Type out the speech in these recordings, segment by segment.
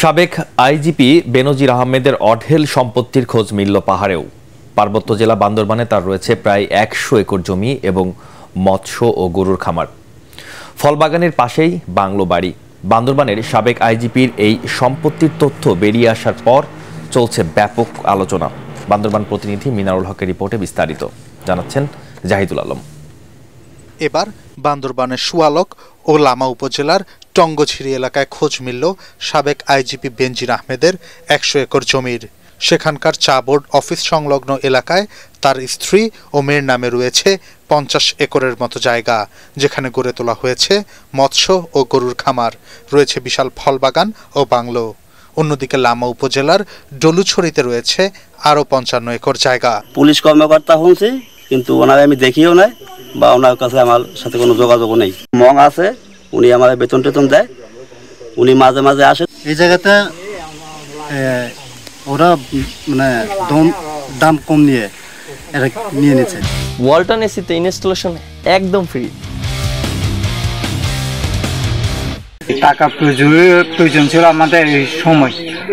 সাবেক আইজিপি বেনজির আহমেদের অঢেল সম্পত্তির খোঁজ মিলল পাহাড়েও পার্বত্য জেলা বান্দরবানে তার রয়েছে প্রায় একশো একর জমি এবং মৎস্য ও গরুর খামার ফলবাগানের পাশেই বাংলো বাড়ি বান্দরবানের সাবেক আইজিপির এই সম্পত্তির তথ্য বেরিয়ে আসার পর চলছে ব্যাপক আলোচনা বান্দরবান প্রতিনিধি মিনারুল হকের রিপোর্টে বিস্তারিত জানাচ্ছেন জাহিদুল আলম এবার বান্দরবানের সুয়ালক ও লামা উপজেলার টঙ্গঝিরি এলাকায় খোঁজ মিলল সাবেক আইজিপি বেনজির আহমেদের একশো একর জমির সেখানকার চা বোর্ড অফিস সংলগ্ন এলাকায় তার স্ত্রী ও মেয়ের নামে রয়েছে পঞ্চাশ একরের মতো জায়গা যেখানে গড়ে তোলা হয়েছে মৎস্য ও গরুর খামার রয়েছে বিশাল ফল বাগান ও বাংলো অন্যদিকে লামা উপজেলার ডলুছড়িতে রয়েছে আরও পঞ্চান্ন একর জায়গা পুলিশ কর্মকর্তা হয়েছে কিন্তু ওনারা আমি দেখিও নাই বা ওনার কাছে আমার সাথে কোনো যোগাযোগও নেই মং আছে উনি আমাদের বেতন টেতন দেয় উনি মাঝে মাঝে আসে এই জায়গাতে ওরা মানে দম দাম কম নিয়ে এটা নিয়ে নিচ্ছে ওয়ালটন এসিতে ইনস্টলেশন একদম ফ্রি টাকা প্রয়োজন ছিল আমাদের এই সময়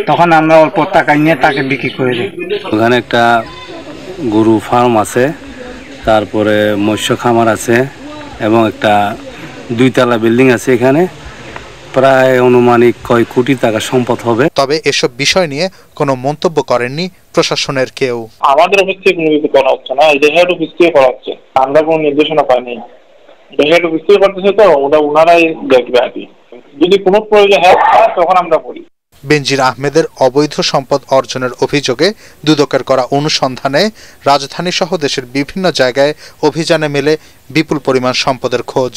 তখন আমরা অল্প টাকা নিয়ে তাকে বিক্রি করে দিই ওখানে একটা গরু ফার্ম আছে তারপরে মৎস্য খামার আছে এবং একটা দুইতলা বিল্ডিং আছে এখানে প্রায় অনুমানিক কয় কোটি টাকা সম্পদ হবে তবে এসব বিষয় নিয়ে কোনো মন্তব্য করেননি প্রশাসনের কেউ আমাদের অফিস থেকে কোনো কিছু করা হচ্ছে না এই হেড অফিস থেকে করা হচ্ছে আমরা কোনো নির্দেশনা পাইনি হেড অফিস থেকে করতেছে তো ওটা ওনারাই দেখবে আর যদি কোনো প্রয়োজন হয় তখন আমরা করি বেনজির আহমেদের অবৈধ সম্পদ অর্জনের অভিযোগে দুদকের করা অনুসন্ধানে রাজধানী সহ দেশের বিভিন্ন জায়গায় অভিযানে মেলে বিপুল পরিমাণ সম্পদের খোঁজ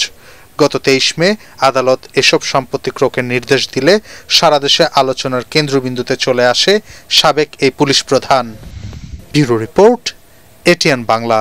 গত তেইশ মে আদালত এসব সম্পত্তি ক্রোকের নির্দেশ দিলে সারা দেশে আলোচনার কেন্দ্রবিন্দুতে চলে আসে সাবেক এই পুলিশ প্রধান ব্যুরো রিপোর্ট এটিএন বাংলা